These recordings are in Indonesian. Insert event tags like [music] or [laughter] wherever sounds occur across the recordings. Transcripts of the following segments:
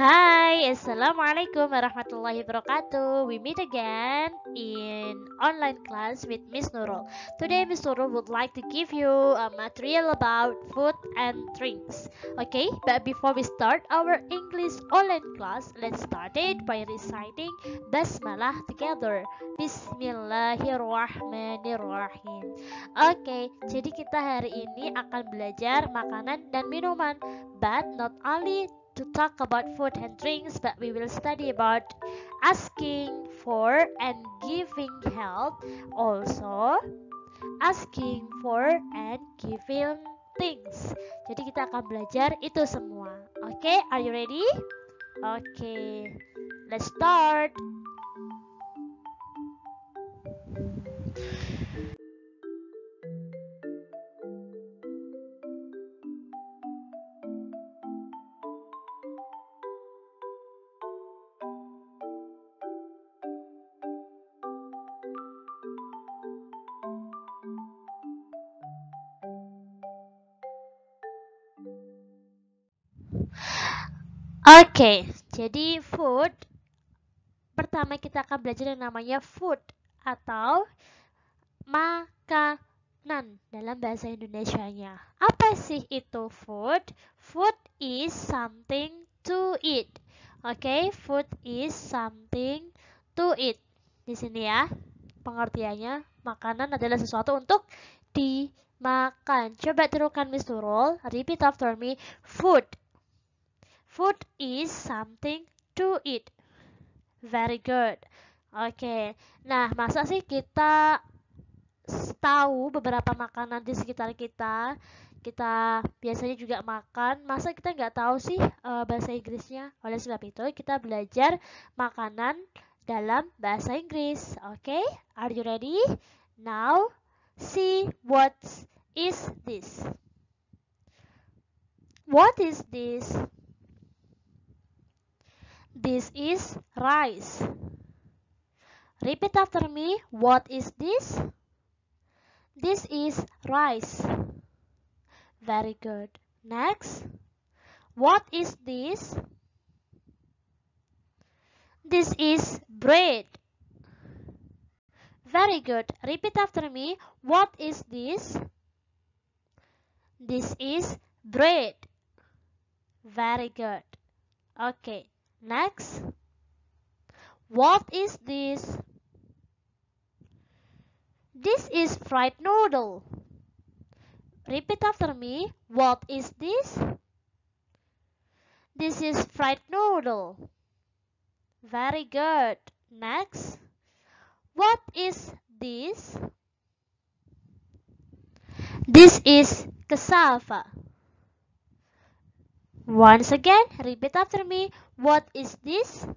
Hai, Assalamualaikum warahmatullahi wabarakatuh. We meet again in online class with Miss Nurul. Today, Miss Nurul would like to give you a material about food and drinks. Okay, but before we start our English online class, let's start it by reciting Basmalah together. Bismillahirrahmanirrahim. okay, jadi kita hari ini akan belajar makanan dan minuman, but not only to talk about food and drinks, but we will study about asking for and giving help also asking for and giving things. Jadi kita akan belajar itu semua. Oke, okay, are you ready? Oke. Okay, let's start. okay, jadi food pertama kita akan belajar yang namanya food atau makanan dalam bahasa Indonesia-nya. Apa sih itu food? Food is something to eat. Oke, okay, food is something to eat. Di sini ya, pengertiannya makanan adalah sesuatu untuk dimakan. Coba tirukan Miss Turul, repeat after me, food Food is something to eat. Very good. Oke. Nah, masa sih kita tahu beberapa makanan di sekitar kita? Kita biasanya juga makan. Masa kita nggak tahu sih uh, bahasa Inggrisnya? Oleh sebab itu, kita belajar makanan dalam bahasa Inggris. Oke? Okay? Are you ready? Now, see what is this? What is this? This is rice. Repeat after me. What is this? This is rice. Very good. Next. What is this? This is bread. Very good. Repeat after me. What is this? This is bread. Very good. Okay. Next. What is this? This is fried noodle. Repeat after me. What is this? This is fried noodle. Very good. Next. What is this? This is cassava. Once again, repeat after me. What is this?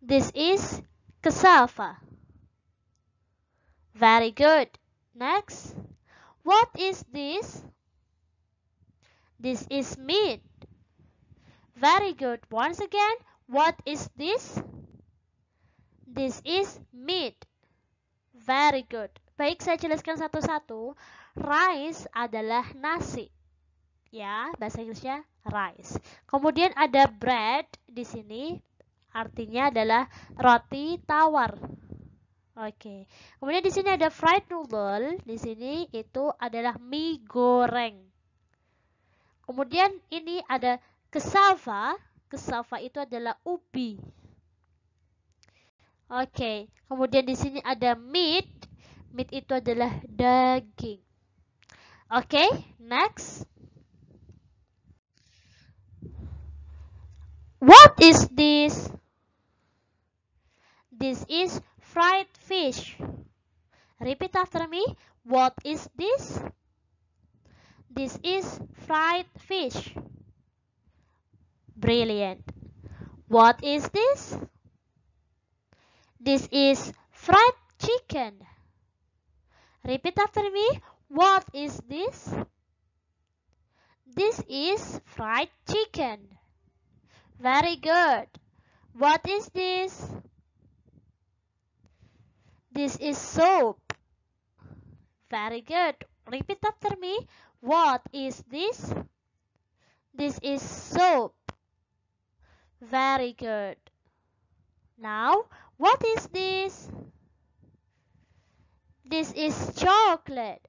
This is cassava. Very good. Next. What is this? This is meat. Very good. Once again, what is this? This is meat. Very good. Baik, saya jelaskan satu-satu. Rice adalah nasi. ya bahasa Inggrisnya rice. Kemudian ada bread di sini artinya adalah roti tawar. Oke. Kemudian di sini ada fried noodle, di sini itu adalah mie goreng. Kemudian ini ada cassava, cassava itu adalah ubi. Oke, kemudian di sini ada meat. Meat itu adalah daging. Oke, okay, next. What is this? This is fried fish. Repeat after me. What is this? This is fried fish. Brilliant. What is this? This is fried chicken. Repeat after me. What is this? This is fried chicken. Very good. What is this? This is soap. Very good. Repeat after me. What is this? This is soap. Very good. Now, what is this? This is chocolate.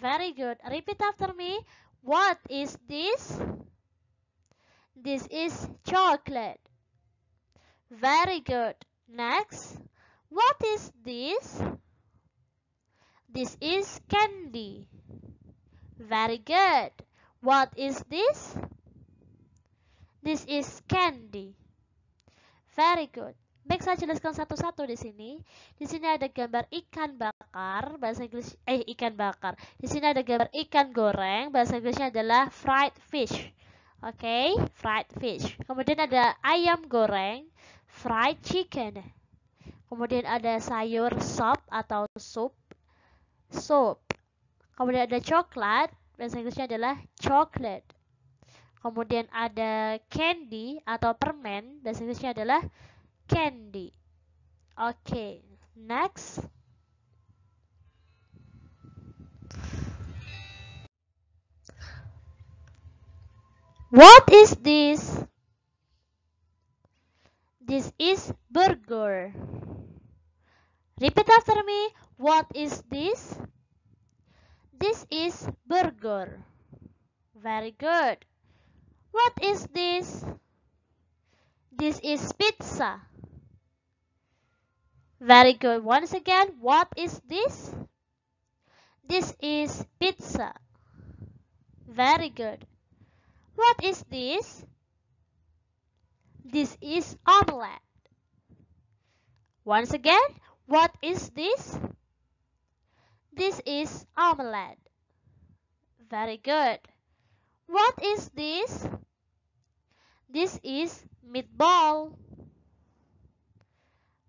Very good. Repeat after me. What is this? This is chocolate. Very good. Next, what is this? This is candy. Very good. What is this? This is candy. Very good. Baik, saya jelaskan satu-satu di sini. Di sini ada gambar ikan bakar, bahasa Inggris eh ikan bakar. Di sini ada gambar ikan goreng, bahasa Inggrisnya adalah fried fish. Oke, okay, fried fish. Kemudian ada ayam goreng, fried chicken. Kemudian ada sayur sop atau sup, soup. Kemudian ada coklat, bahasa Inggrisnya adalah chocolate. Kemudian ada candy atau permen, bahasa Inggrisnya adalah candy. Oke, okay, next. What is this? This is burger. Repeat after me. What is this? This is burger. Very good. What is this? This is pizza. Very good. Once again, what is this? This is pizza. Very good. What is this? This is omelette. Once again, what is this? This is omelette. Very good. What is this? This is meatball.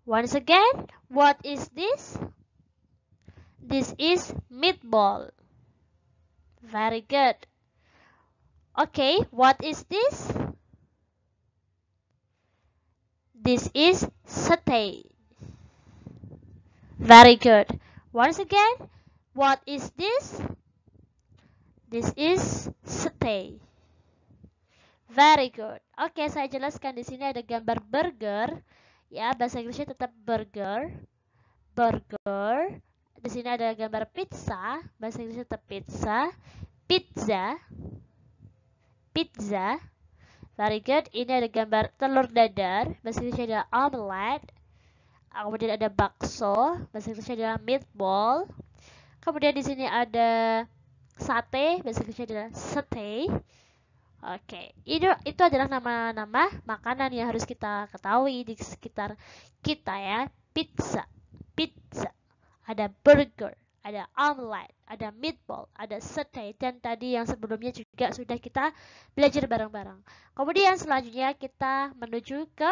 Once again, what is this? This is meatball. Very good. Okay, what is this? This is satay. Very good. Once again, what is this? This is satay. Very good. Oke, okay, saya jelaskan di sini ada gambar burger. Ya, bahasa Inggrisnya tetap burger. Burger. Di sini ada gambar pizza, bahasa Inggrisnya tetap pizza. Pizza pizza. Very good. Ini ada gambar telur dadar. Bahasa Inggrisnya adalah omelette. Kemudian ada bakso. Bahasa Inggrisnya adalah meatball. Kemudian di sini ada sate. Bahasa Inggrisnya adalah sate. Oke, itu, itu adalah nama-nama makanan yang harus kita ketahui di sekitar kita ya. Pizza, pizza. Ada burger, ada omelette, ada meatball, ada satay, dan tadi yang sebelumnya juga sudah kita belajar bareng-bareng. Kemudian selanjutnya kita menuju ke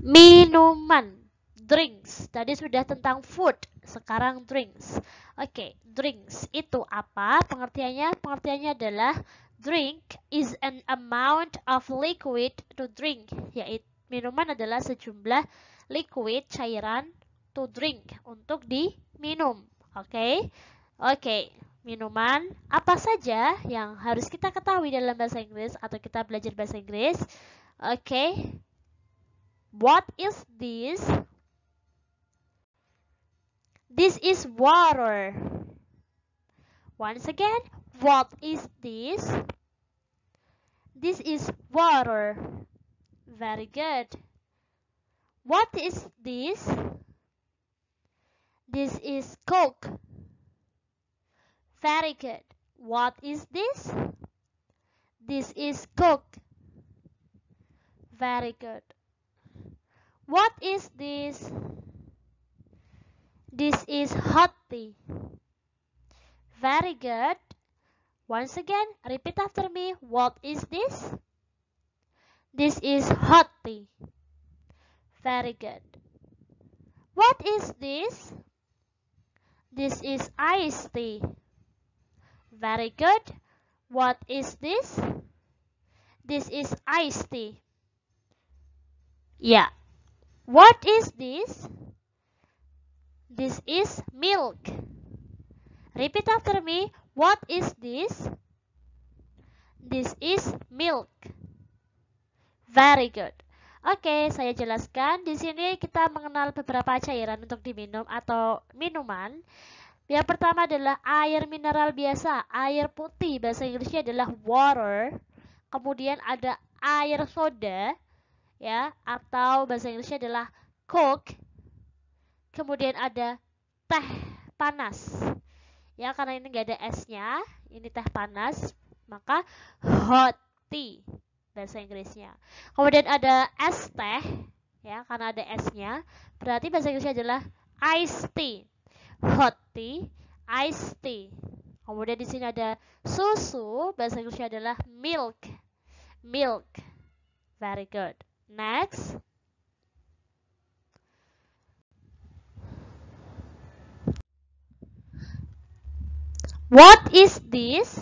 minuman, drinks. Tadi sudah tentang food, sekarang drinks. Oke, okay, drinks itu apa? Pengertiannya, pengertiannya adalah drink is an amount of liquid to drink, yaitu minuman adalah sejumlah liquid cairan to drink untuk diminum. Oke. Okay? Oke. Okay. Minuman apa saja yang harus kita ketahui dalam bahasa Inggris atau kita belajar bahasa Inggris? Oke. Okay. What is this? This is water. Once again, what is this? This is water. Very good. What is this? This is Coke. Very good. What is this? This is Coke. Very good. What is this? This is hot tea. Very good. Once again, repeat after me. What is this? This is hot tea. Very good. What is this? This is iced tea. Very good. What is this? This is iced tea. Yeah. What is this? This is milk. Repeat after me. What is this? This is milk. Very good. Oke, saya jelaskan. Di sini kita mengenal beberapa cairan untuk diminum atau minuman. Yang pertama adalah air mineral biasa, air putih, bahasa Inggrisnya adalah water. Kemudian ada air soda, ya, atau bahasa Inggrisnya adalah coke. Kemudian ada teh panas. Ya, karena ini nggak ada esnya, ini teh panas, maka hot tea bahasa Inggrisnya. Kemudian ada es teh, ya karena ada esnya, berarti bahasa Inggrisnya adalah iced tea, hot tea, iced tea. Kemudian di sini ada susu, bahasa Inggrisnya adalah milk, milk. Very good. Next. What is this?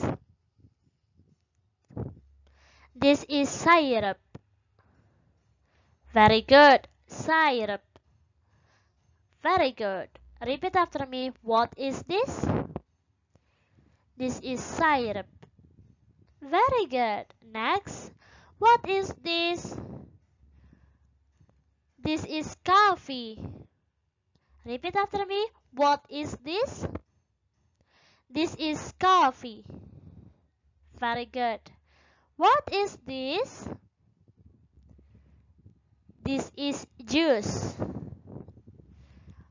This is syrup. Very good. Syrup. Very good. Repeat after me. What is this? This is syrup. Very good. Next. What is this? This is coffee. Repeat after me. What is this? This is coffee. Very good. What is this? This is juice.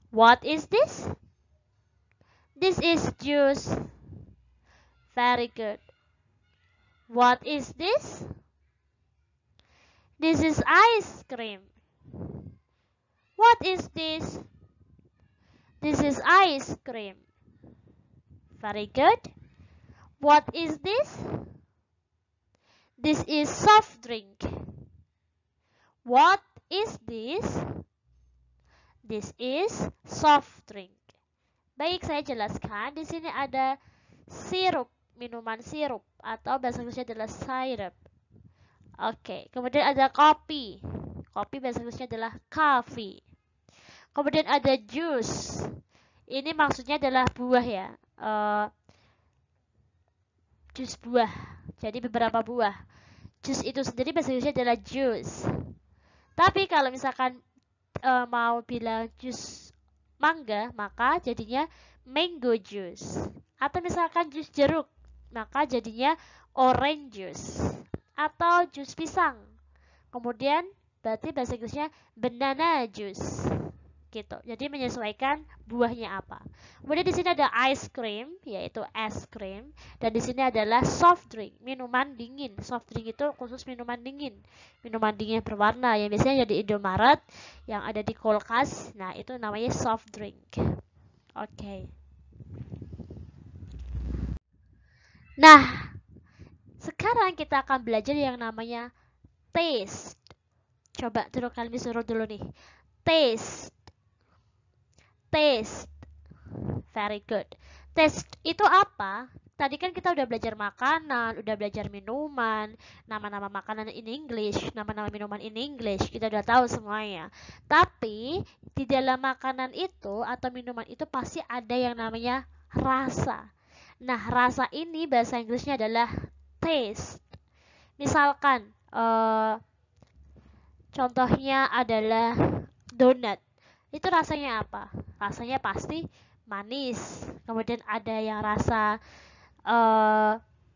What is this? This is juice. Very good. What is this? This is ice cream. What is this? This is ice cream. Very good. What is this? This is soft drink. What is this? This is soft drink. Baik, saya jelaskan. Di sini ada sirup, minuman sirup atau bahasa Inggrisnya adalah syrup. Oke, okay. kemudian ada kopi. Kopi bahasa Inggrisnya adalah coffee. Kemudian ada juice. Ini maksudnya adalah buah ya. Uh, eh, jus buah. Jadi beberapa buah jus itu sendiri bahasa Inggrisnya adalah juice. Tapi kalau misalkan e, mau bilang jus mangga, maka jadinya mango juice. Atau misalkan jus jeruk, maka jadinya orange juice. Atau jus pisang. Kemudian berarti bahasa Inggrisnya banana juice gitu. Jadi menyesuaikan buahnya apa. Kemudian di sini ada ice cream, yaitu es krim, dan di sini adalah soft drink, minuman dingin. Soft drink itu khusus minuman dingin, minuman dingin yang berwarna yang biasanya jadi Indomaret, yang ada di kulkas. Nah itu namanya soft drink. Oke. Okay. Nah, sekarang kita akan belajar yang namanya taste. Coba dulu kalian disuruh dulu nih. Taste taste. Very good. Taste itu apa? Tadi kan kita udah belajar makanan, udah belajar minuman, nama-nama makanan in English, nama-nama minuman in English, kita udah tahu semuanya. Tapi di dalam makanan itu atau minuman itu pasti ada yang namanya rasa. Nah, rasa ini bahasa Inggrisnya adalah taste. Misalkan, uh, contohnya adalah donat itu rasanya apa? Rasanya pasti manis. Kemudian ada yang rasa uh,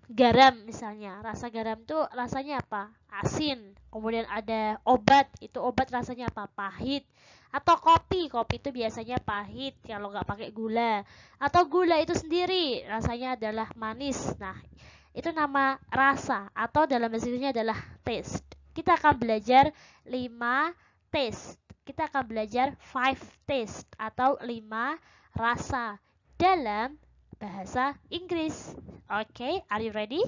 garam misalnya. Rasa garam itu rasanya apa? Asin. Kemudian ada obat, itu obat rasanya apa? Pahit. Atau kopi, kopi itu biasanya pahit kalau nggak pakai gula. Atau gula itu sendiri rasanya adalah manis. Nah, itu nama rasa atau dalam bahasa adalah taste. Kita akan belajar 5 taste kita akan belajar five taste atau lima rasa dalam bahasa Inggris. Oke, okay, are you ready?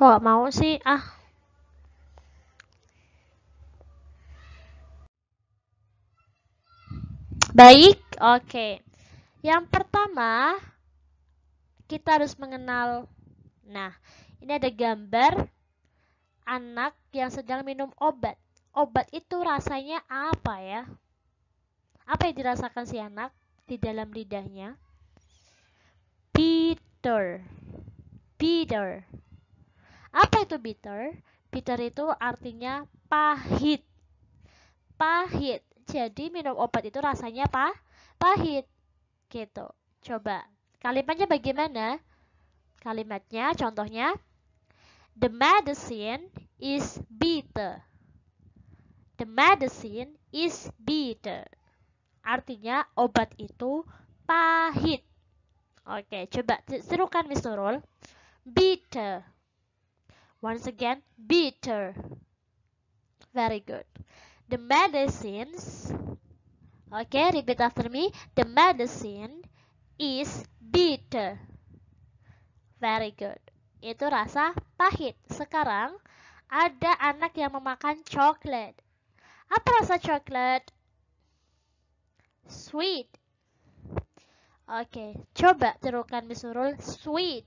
kok mau sih ah baik oke okay. yang pertama kita harus mengenal nah ini ada gambar anak yang sedang minum obat obat itu rasanya apa ya apa yang dirasakan si anak di dalam lidahnya Peter Peter apa itu bitter? Bitter itu artinya pahit. Pahit. Jadi minum obat itu rasanya pa pahit. Gitu. Coba. Kalimatnya bagaimana? Kalimatnya contohnya The medicine is bitter. The medicine is bitter. Artinya obat itu pahit. Oke, coba serukan Miss Nurul. Bitter. Once again, bitter. Very good. The medicines, okay, repeat after me. The medicine is bitter. Very good. Itu rasa pahit. Sekarang ada anak yang memakan coklat. Apa rasa coklat? Sweet. Oke, okay, coba terukan Miss sweet.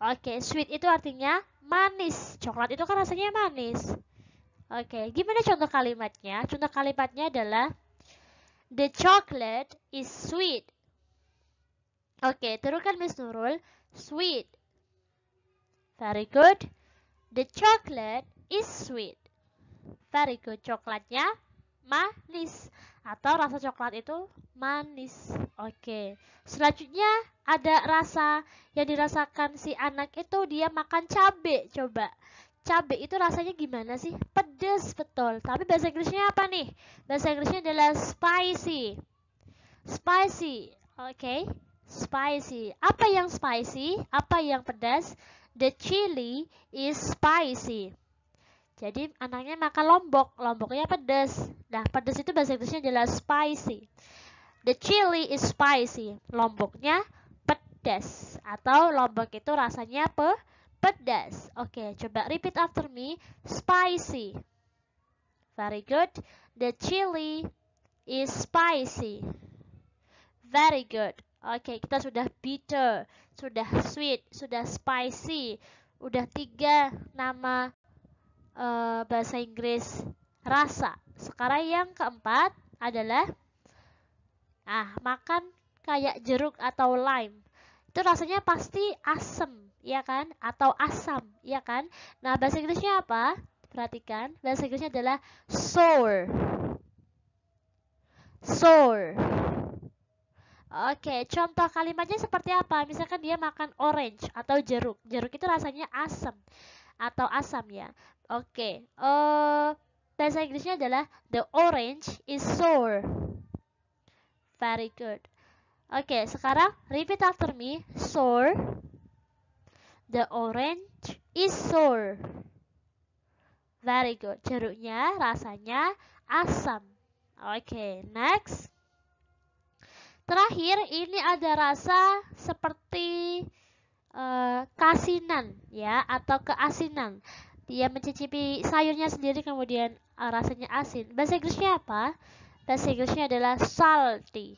Oke, okay, sweet itu artinya manis. Coklat itu kan rasanya manis. Oke, okay. gimana contoh kalimatnya? Contoh kalimatnya adalah The chocolate is sweet. Oke, okay, turunkan Miss Nurul. Sweet. Very good. The chocolate is sweet. Very good. Coklatnya manis atau rasa coklat itu manis. Oke. Selanjutnya ada rasa yang dirasakan si anak itu dia makan cabe. Coba. Cabe itu rasanya gimana sih? Pedes betul. Tapi bahasa Inggrisnya apa nih? Bahasa Inggrisnya adalah spicy. Spicy. Oke. Spicy. Apa yang spicy? Apa yang pedas? The chili is spicy. Jadi anaknya makan lombok, lomboknya pedas. Nah, pedas itu bahasa Inggrisnya adalah spicy. The chili is spicy. Lomboknya pedas atau lombok itu rasanya pe pedas. Oke, okay, coba repeat after me. Spicy. Very good. The chili is spicy. Very good. Oke, okay, kita sudah bitter, sudah sweet, sudah spicy. Udah tiga nama Eh, bahasa Inggris rasa. Sekarang yang keempat adalah ah makan kayak jeruk atau lime. Itu rasanya pasti asam ya kan? Atau asam, ya kan? Nah, bahasa Inggrisnya apa? Perhatikan, bahasa Inggrisnya adalah sour. Sour. Oke, contoh kalimatnya seperti apa? Misalkan dia makan orange atau jeruk. Jeruk itu rasanya asam atau asam ya. Oke, okay. uh, eh, bahasa Inggrisnya adalah the orange is sour. Very good. Oke, okay, sekarang repeat after me. Sour. The orange is sour. Very good. Jeruknya rasanya asam. Oke, okay, next. Terakhir, ini ada rasa seperti uh, kasinan ya atau keasinan. Dia mencicipi sayurnya sendiri kemudian eh, rasanya asin. Bahasa Inggrisnya apa? Bahasa Inggrisnya adalah salty.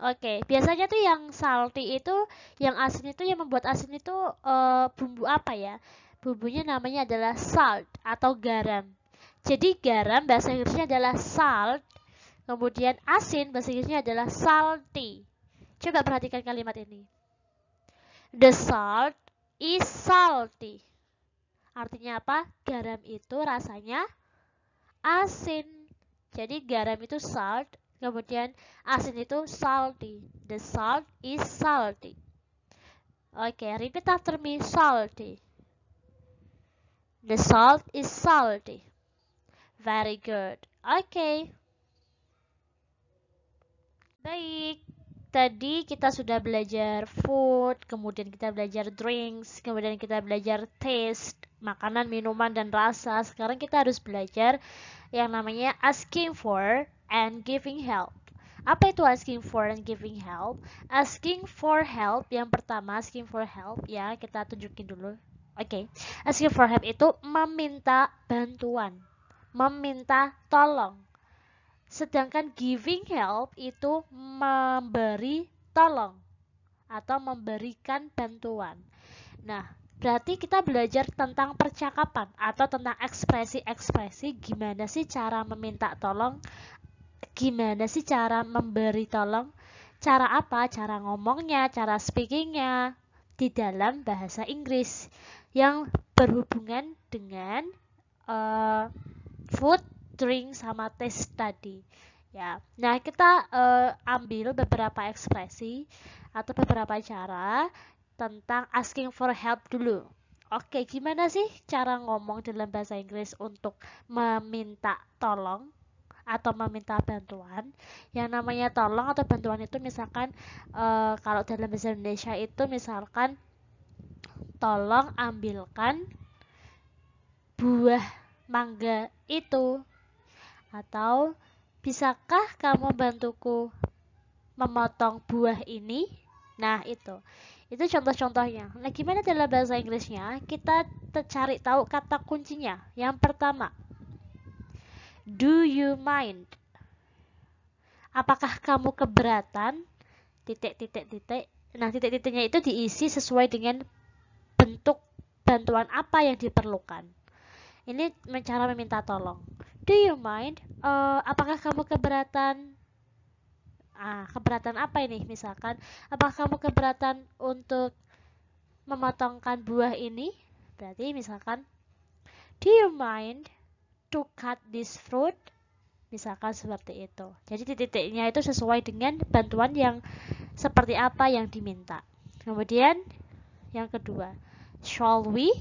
Oke, okay. biasanya tuh yang salty itu, yang asin itu, yang membuat asin itu uh, bumbu apa ya? Bumbunya namanya adalah salt atau garam. Jadi garam bahasa Inggrisnya adalah salt, kemudian asin bahasa Inggrisnya adalah salty. Coba perhatikan kalimat ini. The salt is salty. Artinya apa? Garam itu rasanya asin. Jadi garam itu salt, kemudian asin itu salty. The salt is salty. Oke, okay, repeat after me, salty. The salt is salty. Very good. Oke. Okay. Baik, tadi kita sudah belajar food, kemudian kita belajar drinks, kemudian kita belajar taste, makanan, minuman, dan rasa. Sekarang kita harus belajar yang namanya asking for and giving help. Apa itu asking for and giving help? Asking for help, yang pertama asking for help ya, kita tunjukin dulu. Oke, okay. asking for help itu meminta bantuan, meminta tolong. Sedangkan giving help itu memberi tolong atau memberikan bantuan. Nah, Berarti kita belajar tentang percakapan atau tentang ekspresi-ekspresi gimana sih cara meminta tolong, gimana sih cara memberi tolong, cara apa, cara ngomongnya, cara speakingnya di dalam bahasa Inggris yang berhubungan dengan uh, food, drink, sama taste tadi. Ya, nah kita uh, ambil beberapa ekspresi atau beberapa cara tentang asking for help dulu. Oke, gimana sih cara ngomong dalam bahasa Inggris untuk meminta tolong atau meminta bantuan? Yang namanya tolong atau bantuan itu misalkan e, kalau dalam bahasa Indonesia itu misalkan tolong ambilkan buah mangga itu atau bisakah kamu bantuku memotong buah ini? Nah, itu. Itu contoh-contohnya. Nah, gimana dalam bahasa Inggrisnya? Kita cari tahu kata kuncinya. Yang pertama, do you mind? Apakah kamu keberatan? Titik, titik, titik. Nah, titik-titiknya itu diisi sesuai dengan bentuk bantuan apa yang diperlukan. Ini cara meminta tolong. Do you mind? Uh, apakah kamu keberatan? ah, keberatan apa ini misalkan apakah kamu keberatan untuk memotongkan buah ini berarti misalkan do you mind to cut this fruit misalkan seperti itu jadi titiknya itu sesuai dengan bantuan yang seperti apa yang diminta kemudian yang kedua shall we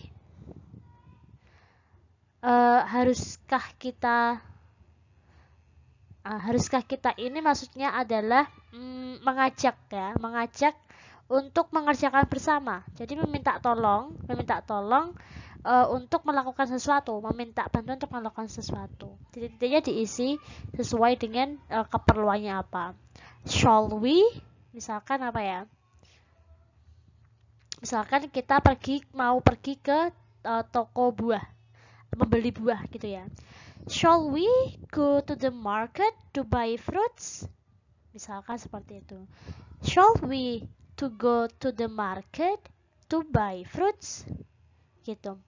uh, haruskah kita uh, haruskah kita ini maksudnya adalah mm, mengajak ya, mengajak untuk mengerjakan bersama. Jadi meminta tolong, meminta tolong uh, untuk melakukan sesuatu, meminta bantuan untuk melakukan sesuatu. Titik-titiknya diisi sesuai dengan uh, keperluannya apa. Shall we? Misalkan apa ya? Misalkan kita pergi mau pergi ke uh, toko buah, membeli buah gitu ya. Shall we go to the market to buy fruits? Misalkan seperti itu. Shall we to go to the market to buy fruits? Gitu.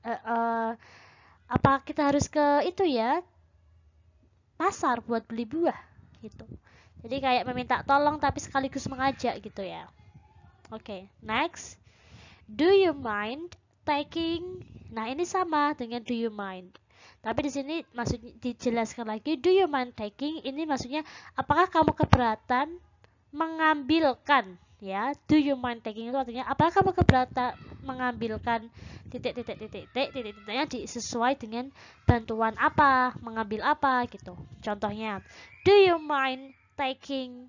Uh, uh, apa kita harus ke itu ya? Pasar buat beli buah gitu. Jadi kayak meminta tolong tapi sekaligus mengajak gitu ya. Oke, okay, next. Do you mind taking? Nah, ini sama dengan do you mind. Tapi di sini maksudnya dijelaskan lagi do you mind taking ini maksudnya apakah kamu keberatan mengambilkan ya do you mind taking itu artinya apakah kamu keberatan mengambilkan titik titik titik titik titik titiknya titik, sesuai dengan bantuan apa mengambil apa gitu contohnya do you mind taking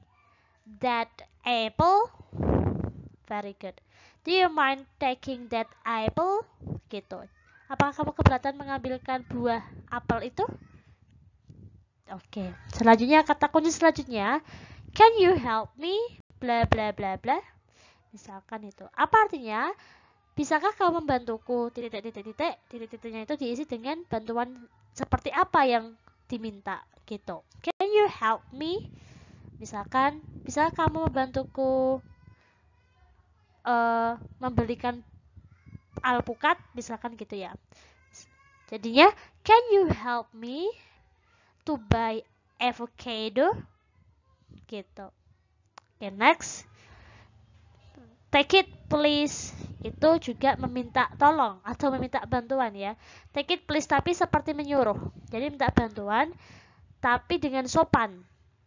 that apple very good do you mind taking that apple gitu Apakah kamu keberatan mengambilkan buah apel itu? Oke, okay. selanjutnya kata kunci selanjutnya, can you help me? Bla bla bla bla. Misalkan itu. Apa artinya? Bisakah kamu membantuku? Titik titik titik titik titik titiknya itu diisi dengan bantuan seperti apa yang diminta gitu. Can you help me? Misalkan, bisa kamu membantuku uh, membelikan alpukat misalkan gitu ya. Jadinya can you help me to buy avocado? Gitu. okay, next. Take it please. Itu juga meminta tolong atau meminta bantuan ya. Take it please tapi seperti menyuruh. Jadi minta bantuan tapi dengan sopan.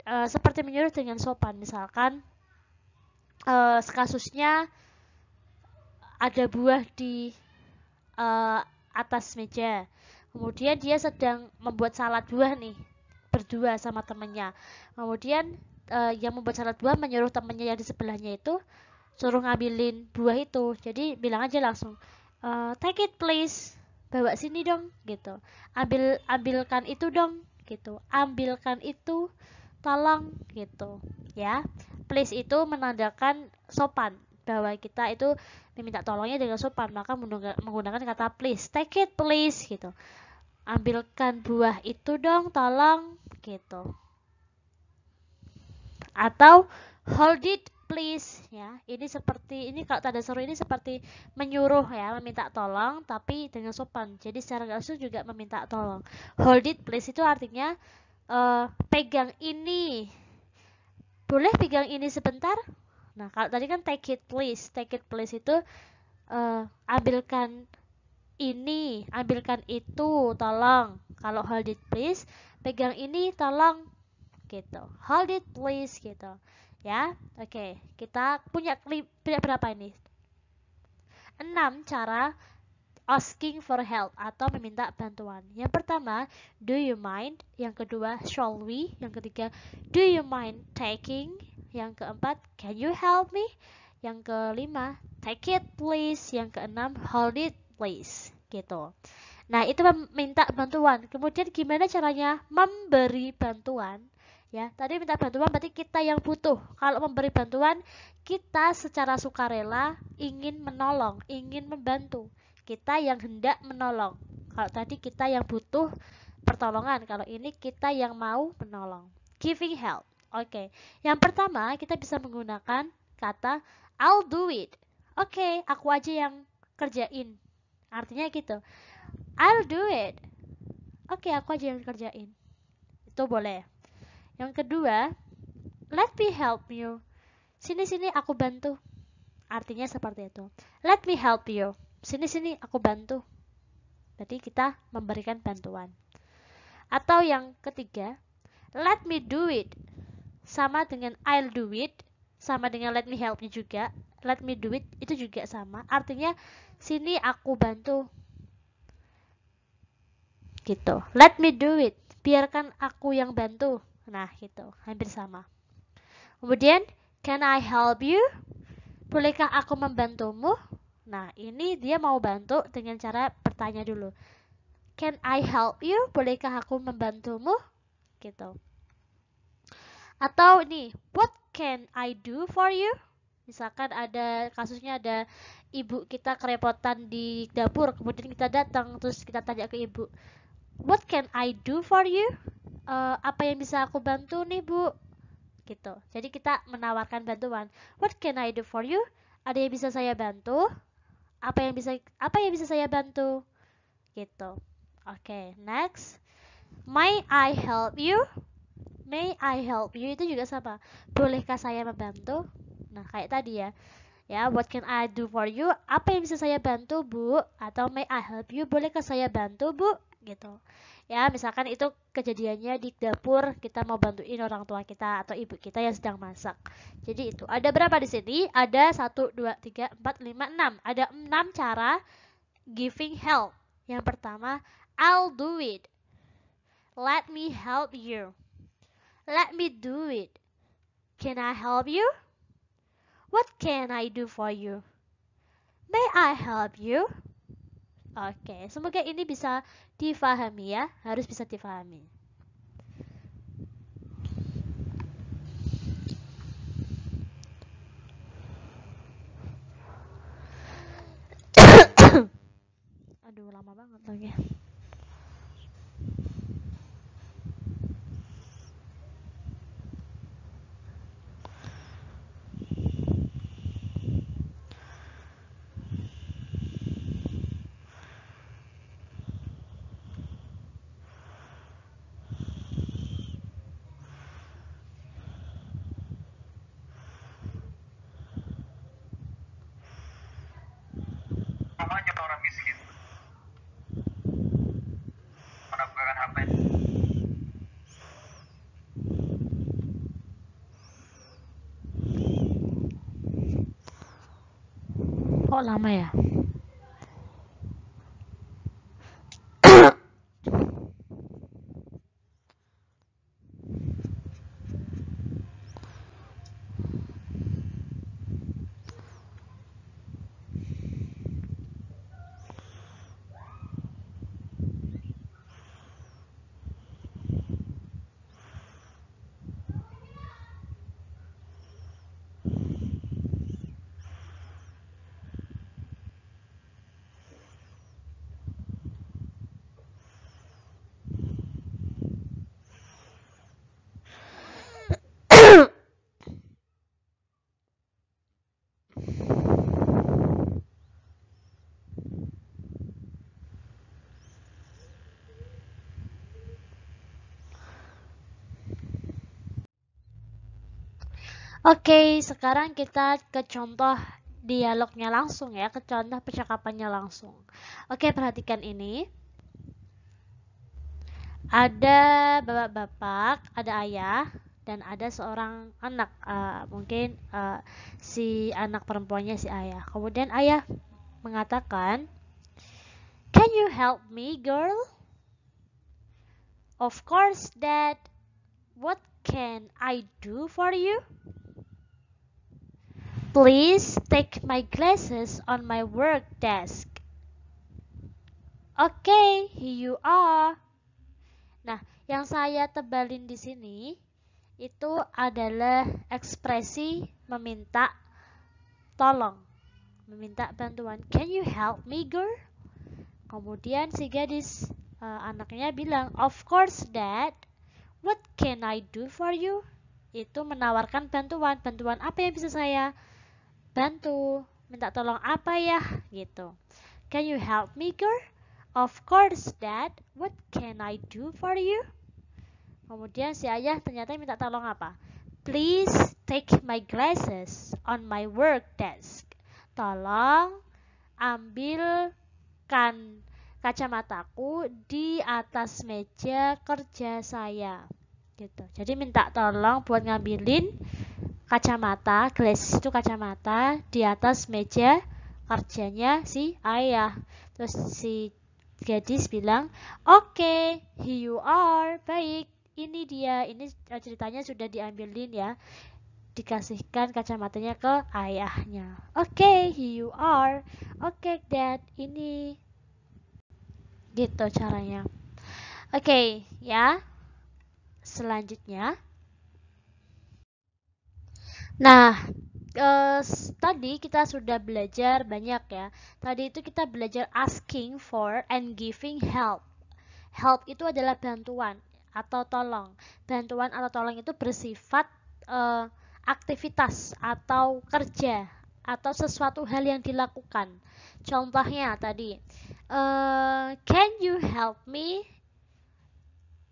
uh, seperti menyuruh dengan sopan. Misalkan uh, eh, kasusnya ada buah di uh, atas meja. Kemudian dia sedang membuat salad buah nih berdua sama temennya. Kemudian uh, yang membuat salad buah menyuruh temennya yang di sebelahnya itu suruh ngambilin buah itu. Jadi bilang aja langsung uh, take it please bawa sini dong gitu ambil ambilkan itu dong gitu ambilkan itu tolong gitu ya please itu menandakan sopan bahwa kita itu meminta tolongnya dengan sopan maka menggunakan kata please take it please gitu ambilkan buah itu dong tolong gitu atau hold it please ya ini seperti ini kalau tanda seru ini seperti menyuruh ya meminta tolong tapi dengan sopan jadi secara langsung juga meminta tolong hold it please itu artinya uh, pegang ini boleh pegang ini sebentar Nah, kalau tadi kan take it please, take it please itu uh, ambilkan ini, ambilkan itu, tolong. Kalau hold it please, pegang ini, tolong, gitu. Hold it please, gitu. Ya, oke. Okay. Kita punya punya berapa ini? 6 cara asking for help atau meminta bantuan. Yang pertama, do you mind? Yang kedua, shall we? Yang ketiga, do you mind taking? Yang keempat, can you help me? Yang kelima, take it please. Yang keenam, hold it please. Gitu. Nah, itu meminta bantuan. Kemudian gimana caranya memberi bantuan? Ya, tadi minta bantuan berarti kita yang butuh. Kalau memberi bantuan, kita secara sukarela ingin menolong, ingin membantu. Kita yang hendak menolong. Kalau tadi kita yang butuh pertolongan, kalau ini kita yang mau menolong. Giving help. Oke, yang pertama kita bisa menggunakan kata I'll do it. Oke, aku aja yang kerjain. Artinya gitu. I'll do it. Oke, aku aja yang kerjain. Itu boleh. Yang kedua, let me help you. Sini-sini aku bantu. Artinya seperti itu. Let me help you. Sini-sini aku bantu. Jadi kita memberikan bantuan. Atau yang ketiga, let me do it sama dengan I'll do it, sama dengan let me help you juga, let me do it itu juga sama. Artinya sini aku bantu. Gitu. Let me do it, biarkan aku yang bantu. Nah, gitu. Hampir sama. Kemudian can I help you? Bolehkah aku membantumu? Nah, ini dia mau bantu dengan cara bertanya dulu. Can I help you? Bolehkah aku membantumu? Gitu. Atau nih, what can I do for you? Misalkan ada kasusnya ada ibu kita kerepotan di dapur, kemudian kita datang terus kita tanya ke ibu, what can I do for you? Uh, apa yang bisa aku bantu nih bu? Gitu. Jadi kita menawarkan bantuan. What can I do for you? Ada yang bisa saya bantu? Apa yang bisa apa yang bisa saya bantu? Gitu. Oke, okay, next. May I help you? may I help you itu juga sama bolehkah saya membantu nah kayak tadi ya ya what can I do for you apa yang bisa saya bantu bu atau may I help you bolehkah saya bantu bu gitu ya misalkan itu kejadiannya di dapur kita mau bantuin orang tua kita atau ibu kita yang sedang masak jadi itu ada berapa di sini ada satu dua tiga empat lima enam ada enam cara giving help yang pertama I'll do it let me help you Let me do it. Can I help you? What can I do for you? May I help you? Oke, semoga ini bisa difahami ya, harus bisa difahami. [coughs] Aduh, lama banget lagi. họ làm mày à Oke, sekarang kita ke contoh dialognya langsung ya, ke contoh percakapannya langsung. Oke, perhatikan ini. Ada bapak-bapak, ada ayah, dan ada seorang anak, uh, mungkin uh, si anak perempuannya si ayah. Kemudian ayah mengatakan, "Can you help me, girl?" Of course, dad. What can I do for you? Please take my glasses on my work desk. Okay, here you are. Nah, yang saya tebalin di sini itu adalah ekspresi meminta tolong, meminta bantuan. Can you help me, girl? Kemudian si gadis uh, anaknya bilang, "Of course, Dad. What can I do for you?" Itu menawarkan bantuan. Bantuan apa yang bisa saya bantu? Minta tolong apa ya? Gitu. Can you help me, girl? Of course, Dad. What can I do for you? Kemudian si ayah ternyata minta tolong apa? Please take my glasses on my work desk. Tolong ambilkan kacamataku di atas meja kerja saya gitu jadi minta tolong buat ngambilin kacamata, glasses itu kacamata di atas meja kerjanya si ayah. Terus si gadis bilang, "Oke, okay, here you are. Baik, ini dia. Ini eh, ceritanya sudah diambilin ya." Dikasihkan kacamatanya ke ayahnya. "Oke, okay, here you are. Oke, okay, Dad. Ini." Gitu caranya. Oke, okay, ya. Selanjutnya Nah, eh, tadi kita sudah belajar banyak ya. Tadi itu kita belajar asking for and giving help. Help itu adalah bantuan atau tolong. Bantuan atau tolong itu bersifat eh, aktivitas atau kerja atau sesuatu hal yang dilakukan. Contohnya tadi, eh, can you help me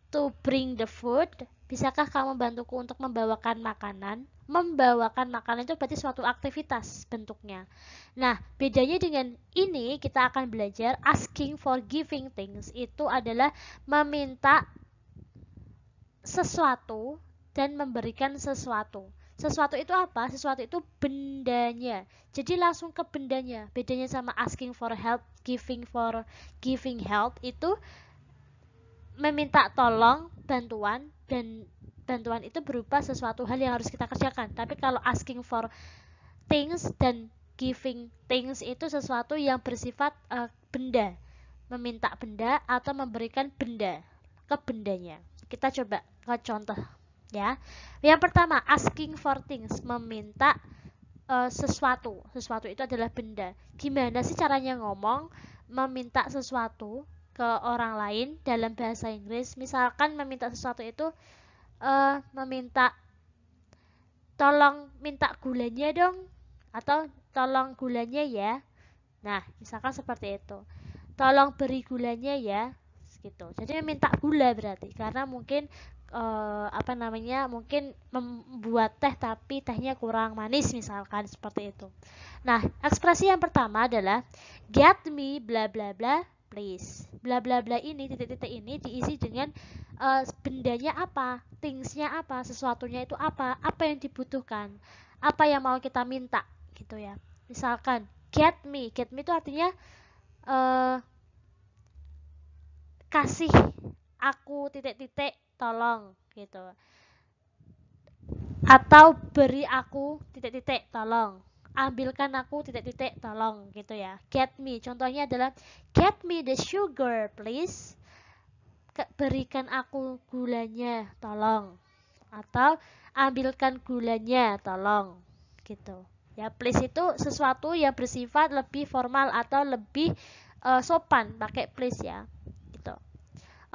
to bring the food? Bisakah kamu membantuku untuk membawakan makanan? Membawakan makanan itu berarti suatu aktivitas bentuknya. Nah, bedanya dengan ini kita akan belajar asking for giving things itu adalah meminta sesuatu dan memberikan sesuatu. Sesuatu itu apa? Sesuatu itu bendanya. Jadi langsung ke bendanya. Bedanya sama asking for help, giving for giving help itu meminta tolong, bantuan, dan bantuan itu berupa sesuatu hal yang harus kita kerjakan. Tapi kalau asking for things dan giving things itu sesuatu yang bersifat uh, benda, meminta benda atau memberikan benda ke bendanya. Kita coba ke contoh ya. Yang pertama, asking for things, meminta uh, sesuatu. Sesuatu itu adalah benda. Gimana sih caranya ngomong meminta sesuatu ke orang lain dalam bahasa Inggris. Misalkan meminta sesuatu itu uh, meminta tolong minta gulanya dong atau tolong gulanya ya. Nah, misalkan seperti itu. Tolong beri gulanya ya gitu. Jadi meminta gula berarti karena mungkin uh, apa namanya mungkin membuat teh tapi tehnya kurang manis misalkan seperti itu. Nah, ekspresi yang pertama adalah get me bla bla bla please. Bla bla bla ini titik-titik ini diisi dengan uh, bendanya apa, thingsnya apa, sesuatunya itu apa, apa yang dibutuhkan, apa yang mau kita minta gitu ya. Misalkan get me, get me itu artinya uh, kasih aku titik-titik tolong gitu atau beri aku titik-titik tolong ambilkan aku titik-titik tolong gitu ya get me contohnya adalah get me the sugar please berikan aku gulanya tolong atau ambilkan gulanya tolong gitu ya please itu sesuatu yang bersifat lebih formal atau lebih uh, sopan pakai please ya gitu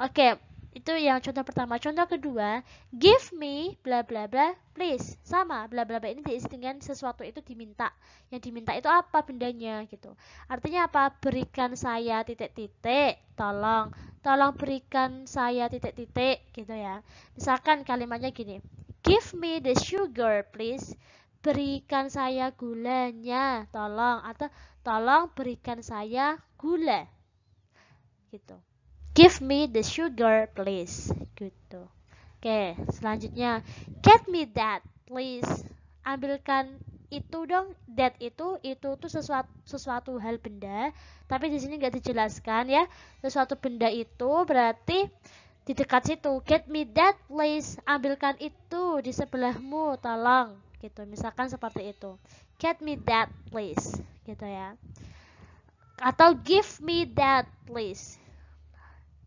oke okay. Itu yang contoh pertama. Contoh kedua, give me bla bla bla please. Sama, bla bla bla ini diisi dengan sesuatu itu diminta. Yang diminta itu apa bendanya gitu. Artinya apa? Berikan saya titik-titik, tolong. Tolong berikan saya titik-titik gitu ya. Misalkan kalimatnya gini, give me the sugar please. Berikan saya gulanya, tolong atau tolong berikan saya gula. Gitu. Give me the sugar, please. Gitu. Oke, selanjutnya get me that, please. Ambilkan itu dong that itu itu tuh sesuatu sesuatu hal benda tapi di sini nggak dijelaskan ya sesuatu benda itu berarti di dekat situ get me that please, ambilkan itu di sebelahmu tolong gitu misalkan seperti itu get me that please, gitu ya atau give me that please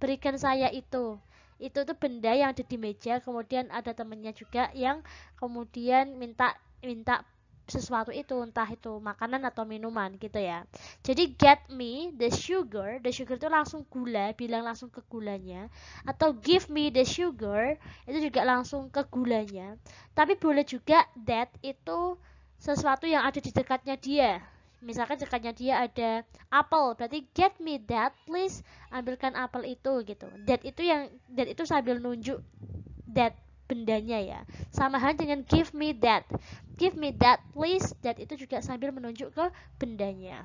berikan saya itu itu tuh benda yang ada di meja kemudian ada temennya juga yang kemudian minta minta sesuatu itu entah itu makanan atau minuman gitu ya jadi get me the sugar the sugar itu langsung gula bilang langsung ke gulanya atau give me the sugar itu juga langsung ke gulanya tapi boleh juga that itu sesuatu yang ada di dekatnya dia misalkan dekatnya dia ada apel berarti get me that please ambilkan apel itu gitu that itu yang that itu sambil nunjuk that bendanya ya sama halnya dengan give me that give me that please that itu juga sambil menunjuk ke bendanya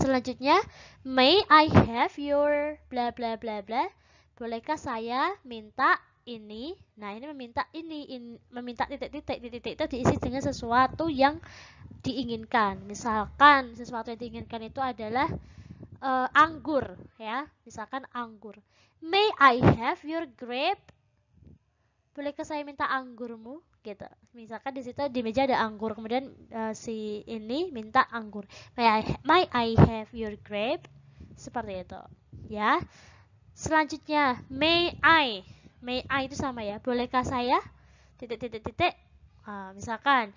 selanjutnya may I have your bla bla bla bla bolehkah saya minta ini nah ini meminta ini, ini meminta titik titik titik titik itu diisi dengan sesuatu yang diinginkan. Misalkan sesuatu yang diinginkan itu adalah uh, anggur, ya. Misalkan anggur. May I have your grape? Bolehkah saya minta anggurmu? Gitu. Misalkan di situ di meja ada anggur, kemudian uh, si ini minta anggur. May I, may I have your grape? Seperti itu, ya. Selanjutnya, may I. May I itu sama ya. Bolehkah saya? Titik titik titik. Uh, misalkan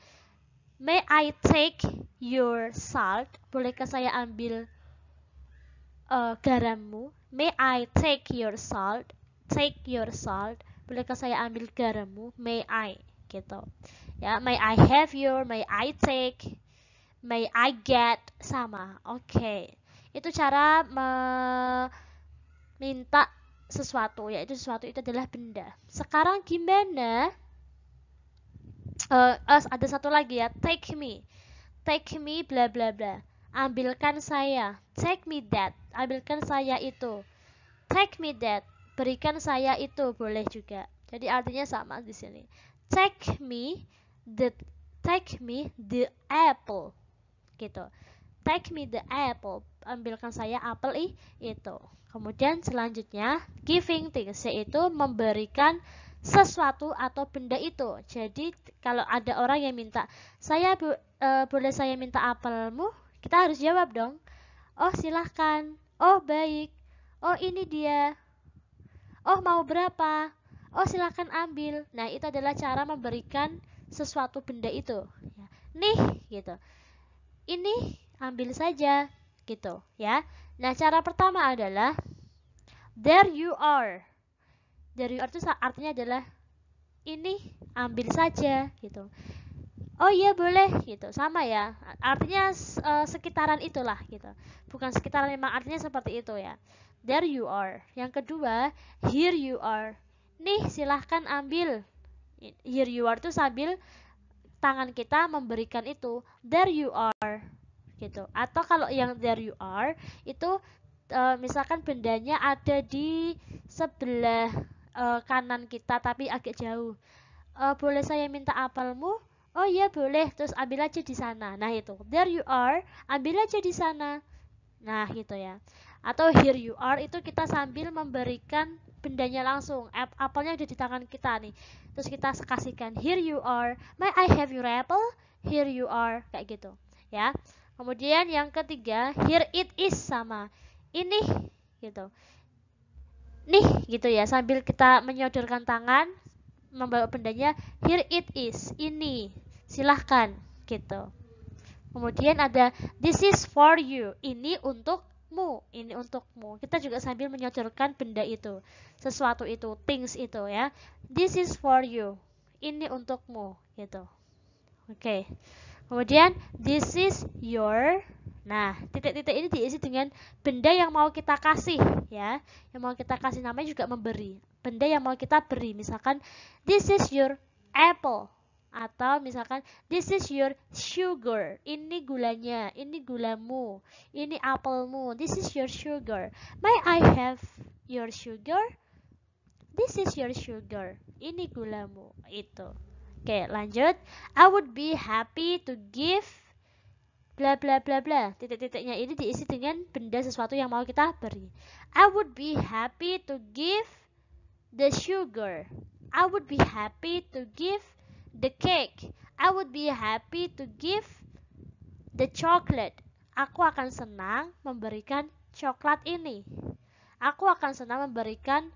May I take your salt? Bolehkah saya ambil uh, garammu? May I take your salt? Take your salt. Bolehkah saya ambil garammu? May I gitu. Ya, may I have your, may I take, may I get sama. Oke. Okay. Itu cara meminta sesuatu, yaitu sesuatu itu adalah benda. Sekarang gimana? uh, uh, ada satu lagi ya take me take me bla bla bla ambilkan saya take me that ambilkan saya itu take me that berikan saya itu boleh juga jadi artinya sama di sini take me the take me the apple gitu take me the apple ambilkan saya apel ih itu kemudian selanjutnya giving things yaitu memberikan sesuatu atau benda itu. Jadi kalau ada orang yang minta, "Saya e, boleh saya minta apelmu?" Kita harus jawab dong. "Oh, silahkan." "Oh, baik." "Oh, ini dia." "Oh, mau berapa?" "Oh, silahkan ambil." Nah, itu adalah cara memberikan sesuatu benda itu. Ya. Nih, gitu. Ini ambil saja, gitu, ya. Nah, cara pertama adalah there you are dari itu artinya adalah ini ambil saja gitu oh iya boleh gitu sama ya artinya uh, sekitaran itulah gitu bukan sekitaran memang artinya seperti itu ya there you are yang kedua here you are nih silahkan ambil here you are itu sambil tangan kita memberikan itu there you are gitu atau kalau yang there you are itu uh, misalkan bendanya ada di sebelah uh, kanan kita tapi agak jauh. Uh, boleh saya minta apelmu? Oh iya boleh, terus ambil aja di sana. Nah itu, there you are, ambil aja di sana. Nah gitu ya. Atau here you are itu kita sambil memberikan bendanya langsung. Ap apelnya ada di tangan kita nih. Terus kita kasihkan here you are, may I have your apple? Here you are, kayak gitu. Ya. Kemudian yang ketiga, here it is sama. Ini gitu nih gitu ya sambil kita menyodorkan tangan membawa bendanya here it is ini silahkan gitu kemudian ada this is for you ini untukmu ini untukmu kita juga sambil menyodorkan benda itu sesuatu itu things itu ya this is for you ini untukmu gitu oke okay. kemudian this is your Nah, titik-titik ini diisi dengan benda yang mau kita kasih ya. Yang mau kita kasih namanya juga memberi. Benda yang mau kita beri, misalkan this is your apple atau misalkan this is your sugar. Ini gulanya, ini gulamu, ini apelmu. This is your sugar. May I have your sugar? This is your sugar. Ini gulamu. Itu. Oke, lanjut. I would be happy to give bla bla bla bla titik-titiknya ini diisi dengan benda sesuatu yang mau kita beri I would be happy to give the sugar I would be happy to give the cake I would be happy to give the chocolate aku akan senang memberikan coklat ini aku akan senang memberikan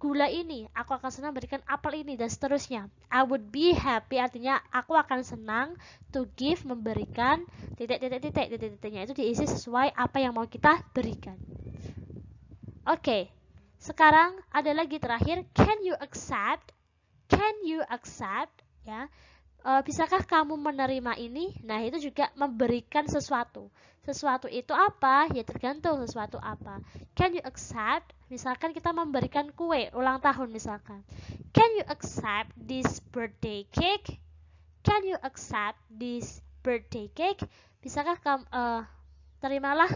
gula ini, aku akan senang berikan apel ini dan seterusnya. I would be happy artinya aku akan senang to give memberikan titik titik titik titik titiknya itu diisi sesuai apa yang mau kita berikan. Oke. Okay. Sekarang ada lagi terakhir, can you accept? Can you accept? Ya. E, bisakah kamu menerima ini? Nah, itu juga memberikan sesuatu sesuatu itu apa? Ya tergantung sesuatu apa. Can you accept? Misalkan kita memberikan kue ulang tahun misalkan. Can you accept this birthday cake? Can you accept this birthday cake? Bisakah kamu uh, eh, terimalah?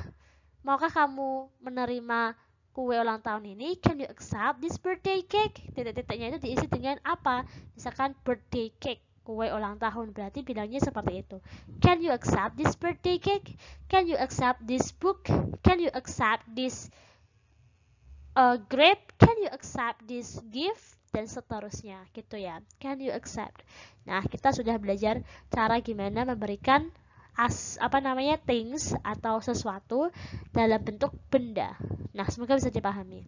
Maukah kamu menerima kue ulang tahun ini? Can you accept this birthday cake? Titik-titiknya itu diisi dengan apa? Misalkan birthday cake kue ulang tahun berarti bilangnya seperti itu can you accept this birthday cake can you accept this book can you accept this uh, grape can you accept this gift dan seterusnya gitu ya can you accept nah kita sudah belajar cara gimana memberikan as apa namanya things atau sesuatu dalam bentuk benda nah semoga bisa dipahami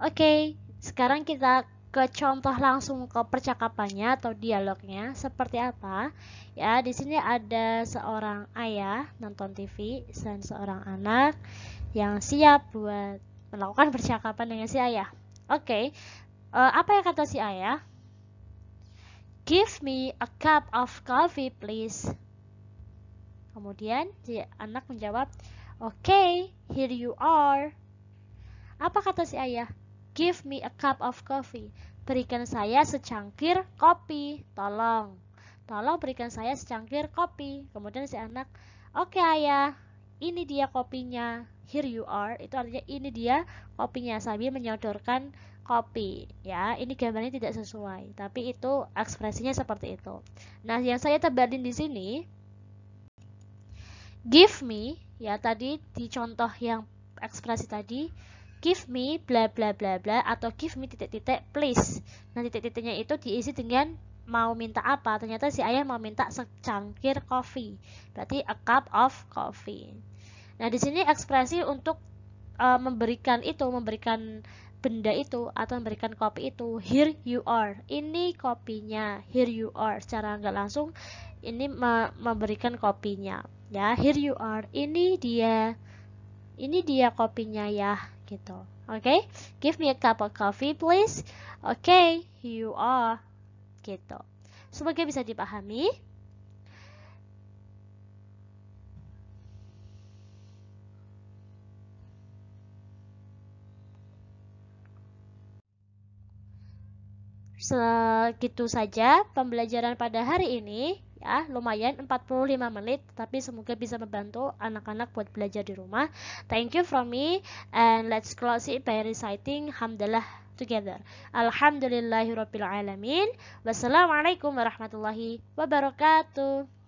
Oke, sekarang kita ke contoh langsung ke percakapannya atau dialognya seperti apa ya di sini ada seorang ayah nonton TV dan seorang anak yang siap buat melakukan [laughs] percakapan dengan si ayah oke okay. uh, eh, apa yang kata si ayah give me a cup of coffee please kemudian si anak menjawab oke okay, here you are apa kata si ayah Give me a cup of coffee. Berikan saya secangkir kopi, tolong. Tolong berikan saya secangkir kopi. Kemudian si anak, oke okay, ayah, ini dia kopinya. Here you are. Itu artinya ini dia kopinya sambil menyodorkan kopi ya ini gambarnya tidak sesuai tapi itu ekspresinya seperti itu nah yang saya tebalin di sini give me ya tadi di contoh yang ekspresi tadi give me bla bla bla bla atau give me titik titik please. Nah titik titiknya itu diisi dengan mau minta apa. Ternyata si ayah mau minta secangkir kopi. Berarti a cup of coffee. Nah di sini ekspresi untuk uh, memberikan itu memberikan benda itu atau memberikan kopi itu here you are ini kopinya here you are secara nggak langsung ini me memberikan kopinya ya here you are ini dia ini dia kopinya ya gitu. Oke, okay? give me a cup of coffee please. Oke, okay, you are gitu. Semoga bisa dipahami. Segitu saja pembelajaran pada hari ini ya lumayan 45 menit tapi semoga bisa membantu anak-anak buat belajar di rumah thank you from me and let's close it by reciting hamdalah together alhamdulillahirobbilalamin wassalamualaikum warahmatullahi wabarakatuh